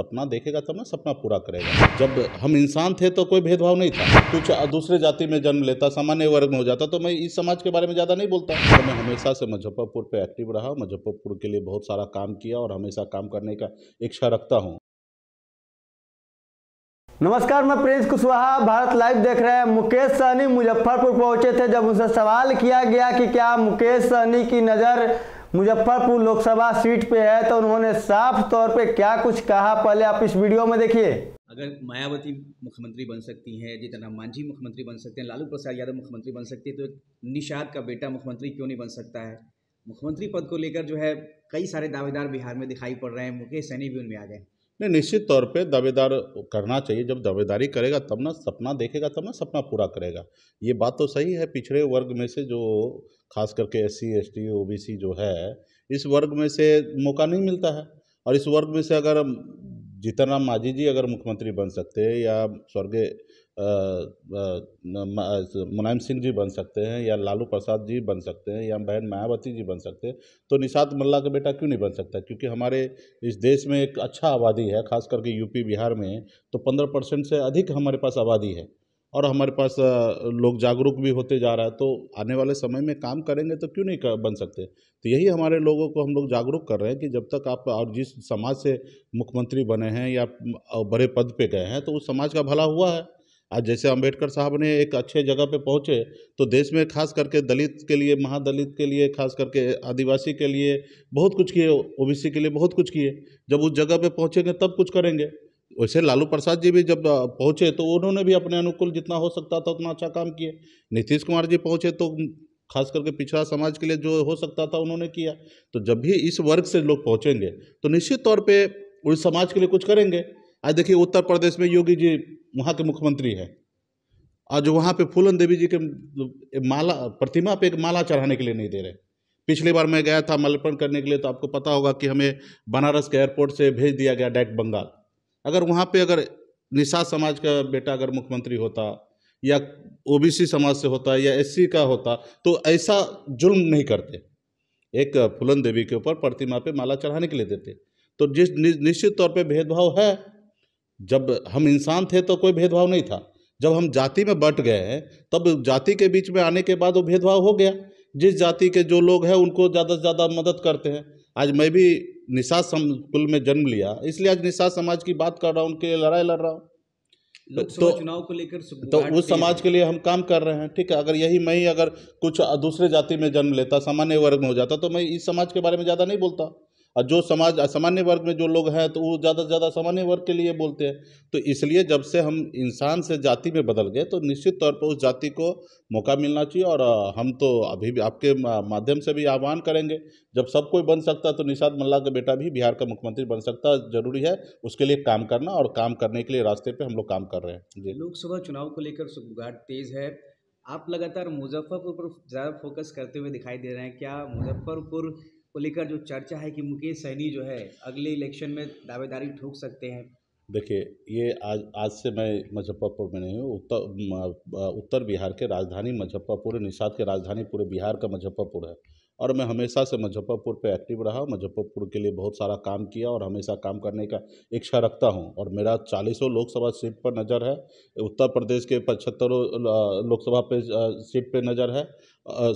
सपना देखेगा तब तो ना सपना पूरा करेगा जब हम इंसान थे तो कोई भेदभाव नहीं था कुछ दूसरे जाति में जन्म लेता सामान्य वर्ग में हो जाता तो मैं इस समाज के बारे में ज़्यादा नहीं बोलता तो मैं हमेशा से मुजफ्फरपुर पे एक्टिव रहा मुजफ्फरपुर के लिए बहुत सारा काम किया और हमेशा काम करने का इच्छा रखता हूँ नमस्कार मैं प्रिंस कुशवाहा भारत लाइव देख रहे हैं मुकेश सहनी मुजफ्फरपुर पहुंचे थे जब उनसे सवाल किया गया कि क्या मुकेश सहनी की नज़र मुजफ्फरपुर लोकसभा सीट पे है तो उन्होंने साफ तौर पे क्या कुछ कहा पहले आप इस वीडियो में देखिए अगर मायावती मुख्यमंत्री बन सकती हैं जीतन मांझी मुख्यमंत्री बन सकते हैं लालू प्रसाद यादव मुख्यमंत्री बन सकते हैं तो निषाद का बेटा मुख्यमंत्री क्यों नहीं बन सकता है मुख्यमंत्री पद को लेकर जो है कई सारे दावेदार बिहार में दिखाई पड़ रहे हैं मुकेश सैनी भी उनमें आ गए नहीं निश्चित तौर पे दावेदार करना चाहिए जब दावेदारी करेगा तब ना सपना देखेगा तब ना सपना पूरा करेगा ये बात तो सही है पिछड़े वर्ग में से जो खास करके S C S T O B C जो है इस वर्ग में से मौका नहीं मिलता है और इस वर्ग में से अगर जीतन राम माझी जी अगर मुख्यमंत्री बन सकते हैं या स्वर्गीय मुलायम सिंह जी बन सकते हैं या लालू प्रसाद जी बन सकते हैं या बहन मायावती जी बन सकते हैं तो निषाद मल्ला का बेटा क्यों नहीं बन सकता क्योंकि हमारे इस देश में एक अच्छा आबादी है खास करके यूपी बिहार में तो पंद्रह परसेंट से अधिक हमारे पास आबादी है और हमारे पास लोग जागरूक भी होते जा रहा है तो आने वाले समय में काम करेंगे तो क्यों नहीं कर, बन सकते तो यही हमारे लोगों को हम लोग जागरूक कर रहे हैं कि जब तक आप और जिस समाज से मुख्यमंत्री बने हैं या बड़े पद पे गए हैं तो उस समाज का भला हुआ है आज जैसे अंबेडकर साहब ने एक अच्छे जगह पे पहुँचे तो देश में खास करके दलित के लिए महादलित के लिए खास करके आदिवासी के लिए बहुत कुछ किए ओबीसी के लिए बहुत कुछ किए जब उस जगह पे पहुँचेंगे तब कुछ करेंगे वैसे लालू प्रसाद जी भी जब पहुँचे तो उन्होंने भी अपने अनुकूल जितना हो सकता था उतना अच्छा काम किया नीतीश कुमार जी पहुँचे तो खास करके पिछड़ा समाज के लिए जो हो सकता था उन्होंने किया तो जब भी इस वर्ग से लोग पहुँचेंगे तो निश्चित तौर पर उस समाज के लिए कुछ करेंगे आज देखिए उत्तर प्रदेश में योगी जी वहाँ के मुख्यमंत्री हैं आज वहाँ पे फूलन देवी जी के माला प्रतिमा पे एक माला चढ़ाने के लिए नहीं दे रहे पिछली बार मैं गया था मल्यपण करने के लिए तो आपको पता होगा कि हमें बनारस के एयरपोर्ट से भेज दिया गया डायरेक्ट बंगाल अगर वहाँ पे अगर निषाद समाज का बेटा अगर मुख्यमंत्री होता या ओबीसी समाज से होता या एससी का होता तो ऐसा जुल्म नहीं करते एक फुलन देवी के ऊपर प्रतिमा पे माला चढ़ाने के लिए देते तो जिस निश्चित तौर पे भेदभाव है जब हम इंसान थे तो कोई भेदभाव नहीं था जब हम जाति में बट गए हैं तब जाति के बीच में आने के बाद वो भेदभाव हो गया जिस जाति के जो लोग हैं उनको ज़्यादा से ज़्यादा मदद करते हैं आज मैं भी निशात कुल में जन्म लिया इसलिए आज निशा समाज की बात कर रहा हूँ उनके लिए लड़ाई लड़ रहा हूँ तो चुनाव को लेकर तो उस समाज के लिए हम काम कर रहे हैं ठीक है अगर यही मैं ही अगर कुछ दूसरे जाति में जन्म लेता सामान्य वर्ग में हो जाता तो मैं इस समाज के बारे में ज़्यादा नहीं बोलता और जो समाज असामान्य वर्ग में जो लोग हैं तो वो ज़्यादा से ज़्यादा सामान्य वर्ग के लिए बोलते हैं तो इसलिए जब से हम इंसान से जाति में बदल गए तो निश्चित तौर पर उस जाति को मौका मिलना चाहिए और हम तो अभी भी आपके माध्यम से भी आह्वान करेंगे जब सब कोई बन सकता है तो निषाद मल्ला का बेटा भी बिहार का मुख्यमंत्री बन सकता जरूरी है उसके लिए काम करना और काम करने के लिए रास्ते पर हम लोग काम कर रहे हैं जी लोकसभा चुनाव को लेकर सुखगाट तेज़ है आप लगातार मुजफ्फरपुर पर ज़्यादा फोकस करते हुए दिखाई दे रहे हैं क्या मुजफ्फरपुर को लेकर जो चर्चा है कि मुकेश सहनी जो है अगले इलेक्शन में दावेदारी ठोक सकते हैं देखिए ये आज आज से मैं मुजफ्फरपुर में नहीं हूँ उत्तर उत्तर बिहार के राजधानी मुजफ्फरपुर निषाद के राजधानी पूरे बिहार का मुजफ्फरपुर है और मैं हमेशा से मुजफ्फरपुर पे एक्टिव रहा मुजफ्फरपुर के लिए बहुत सारा काम किया और हमेशा काम करने का इच्छा रखता हूँ और मेरा चालीसों लोकसभा सीट पर नज़र है उत्तर प्रदेश के पचहत्तरों लोकसभा पे सीट पे नज़र है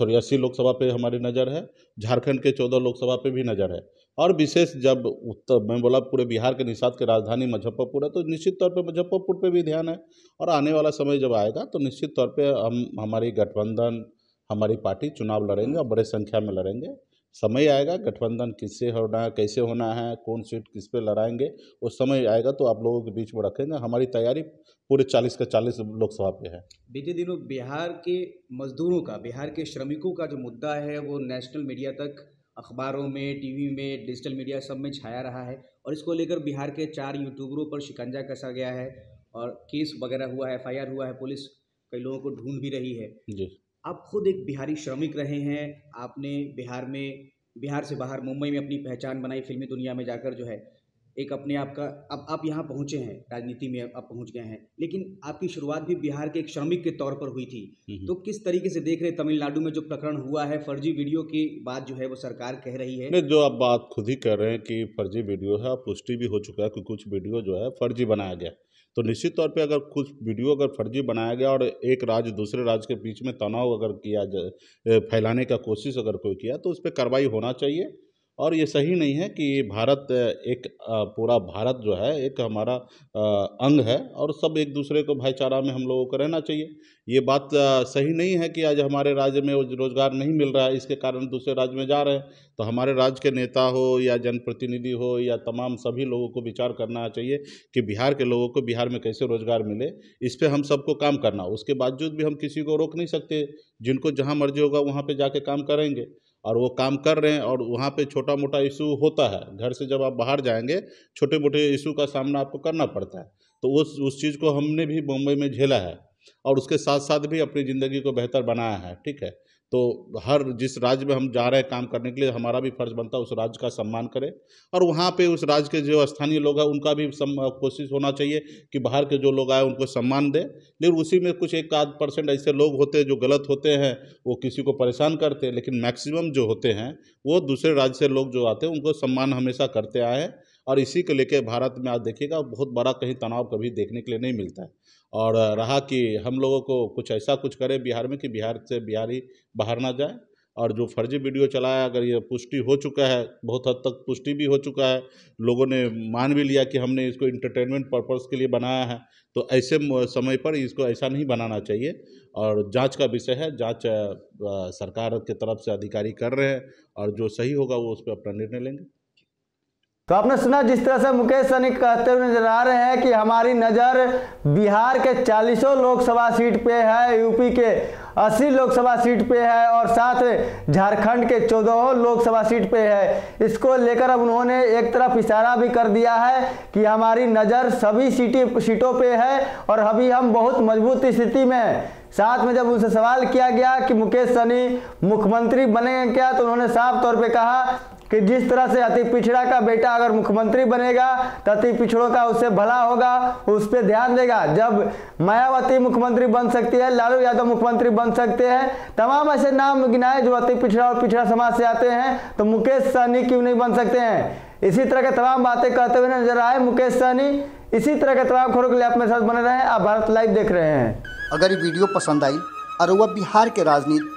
सॉरी अस्सी लोकसभा पे हमारी नज़र है झारखंड के चौदह लोकसभा पे भी नज़र है और विशेष जब उत्तर मैं बोला पूरे बिहार के निषाद की राजधानी मुजफ्फरपुर है तो निश्चित तौर पे मुजफ्फरपुर पे भी ध्यान है और आने वाला समय जब आएगा तो निश्चित तौर पे हम हमारी गठबंधन हमारी पार्टी चुनाव लड़ेंगे और बड़े संख्या में लड़ेंगे समय आएगा गठबंधन किससे होना है कैसे होना है कौन सीट किस पे लड़ाएंगे वो समय आएगा तो आप लोगों के बीच में रखेंगे हमारी तैयारी पूरे चालीस का चालीस लोकसभा पे है बीते दिनों बिहार के मजदूरों का बिहार के श्रमिकों का जो मुद्दा है वो नेशनल मीडिया तक अखबारों में टीवी में डिजिटल मीडिया सब में छाया रहा है और इसको लेकर बिहार के चार यूट्यूबरों पर शिकंजा कसा गया है और केस वगैरह हुआ है एफ हुआ है पुलिस कई लोगों को ढूंढ भी रही है जी आप खुद एक बिहारी श्रमिक रहे हैं आपने बिहार में बिहार से बाहर मुंबई में अपनी पहचान बनाई फिल्मी दुनिया में जाकर जो है एक अपने आप का अब आप यहाँ पहुँचे हैं राजनीति में आप पहुँच गए हैं लेकिन आपकी शुरुआत भी बिहार के एक श्रमिक के तौर पर हुई थी तो किस तरीके से देख रहे तमिलनाडु में जो प्रकरण हुआ है फर्जी वीडियो की बात जो है वो सरकार कह रही है नहीं जो आप बात खुद ही कर रहे हैं कि फर्जी वीडियो है पुष्टि भी हो चुका है कि कुछ वीडियो जो है फर्जी बनाया गया तो निश्चित तौर पे अगर कुछ वीडियो अगर फर्जी बनाया गया और एक राज्य दूसरे राज्य के बीच में तनाव अगर किया जाए फैलाने का कोशिश अगर कोई किया तो उस पर कार्रवाई होना चाहिए और ये सही नहीं है कि भारत एक पूरा भारत जो है एक हमारा अंग है और सब एक दूसरे को भाईचारा में हम लोगों को रहना चाहिए ये बात सही नहीं है कि आज हमारे राज्य में रोज़गार नहीं मिल रहा है इसके कारण दूसरे राज्य में जा रहे हैं तो हमारे राज्य के नेता हो या जनप्रतिनिधि हो या तमाम सभी लोगों को विचार करना चाहिए कि बिहार के लोगों को बिहार में कैसे रोज़गार मिले इस पर हम सबको काम करना उसके बावजूद भी हम किसी को रोक नहीं सकते जिनको जहाँ मर्जी होगा वहाँ पर जाके काम करेंगे और वो काम कर रहे हैं और वहाँ पे छोटा मोटा इशू होता है घर से जब आप बाहर जाएंगे छोटे मोटे इशू का सामना आपको करना पड़ता है तो उस उस चीज़ को हमने भी मुंबई में झेला है और उसके साथ साथ भी अपनी ज़िंदगी को बेहतर बनाया है ठीक है तो हर जिस राज्य में हम जा रहे हैं काम करने के लिए हमारा भी फर्ज बनता है उस राज्य का सम्मान करें और वहाँ पे उस राज्य के जो स्थानीय लोग हैं उनका भी कोशिश होना चाहिए कि बाहर के जो लोग आए उनको सम्मान दें लेकिन उसी में कुछ एक आध परसेंट ऐसे लोग होते हैं जो गलत होते हैं वो किसी को परेशान करते हैं लेकिन मैक्सिमम जो होते हैं वो दूसरे राज्य से लोग जो आते हैं उनको सम्मान हमेशा करते आए हैं और इसी को लेकर भारत में आज देखिएगा बहुत बड़ा कहीं तनाव कभी देखने के लिए नहीं मिलता है और रहा कि हम लोगों को कुछ ऐसा कुछ करें बिहार में कि बिहार से बिहारी बाहर ना जाए और जो फर्जी वीडियो चलाया अगर ये पुष्टि हो चुका है बहुत हद तक पुष्टि भी हो चुका है लोगों ने मान भी लिया कि हमने इसको इंटरटेनमेंट पर्पस के लिए बनाया है तो ऐसे समय पर इसको ऐसा नहीं बनाना चाहिए और जांच का विषय है जांच सरकार के तरफ से अधिकारी कर रहे हैं और जो सही होगा वो उस पर अपना निर्णय लेंगे तो आपने सुना जिस तरह से मुकेश सनी कहते हुए नजर आ रहे हैं कि हमारी नज़र बिहार के चालीसों लोकसभा सीट पे है यूपी के अस्सी लोकसभा सीट पे है और साथ झारखंड के चौदह लोकसभा सीट पे है इसको लेकर अब उन्होंने एक तरफ इशारा भी कर दिया है कि हमारी नज़र सभी सीटी सीटों पे है और अभी हम बहुत मजबूत स्थिति में हैं साथ में जब उनसे सवाल किया गया कि मुकेश सनी मुख्यमंत्री बने क्या तो उन्होंने साफ तौर पे कहा कि जिस तरह से अति पिछड़ा का बेटा अगर मुख्यमंत्री बनेगा तो अति पिछड़ों का उससे भला होगा उस पर ध्यान देगा जब मायावती मुख्यमंत्री बन सकती है लालू यादव मुख्यमंत्री बन सकते हैं तमाम ऐसे नाम गिनाए जो अति पिछड़ा और पिछड़ा समाज से आते हैं तो मुकेश सहनी क्यों नहीं बन सकते हैं इसी तरह के तमाम बातें कहते हुए नजर आए मुकेश सहनी इसी तरह के तमाम खबरों के लिए आप मेरे साथ बने रहे आप भारत लाइव देख रहे हैं अगर ये वीडियो पसंद आई और वह बिहार के राजनीति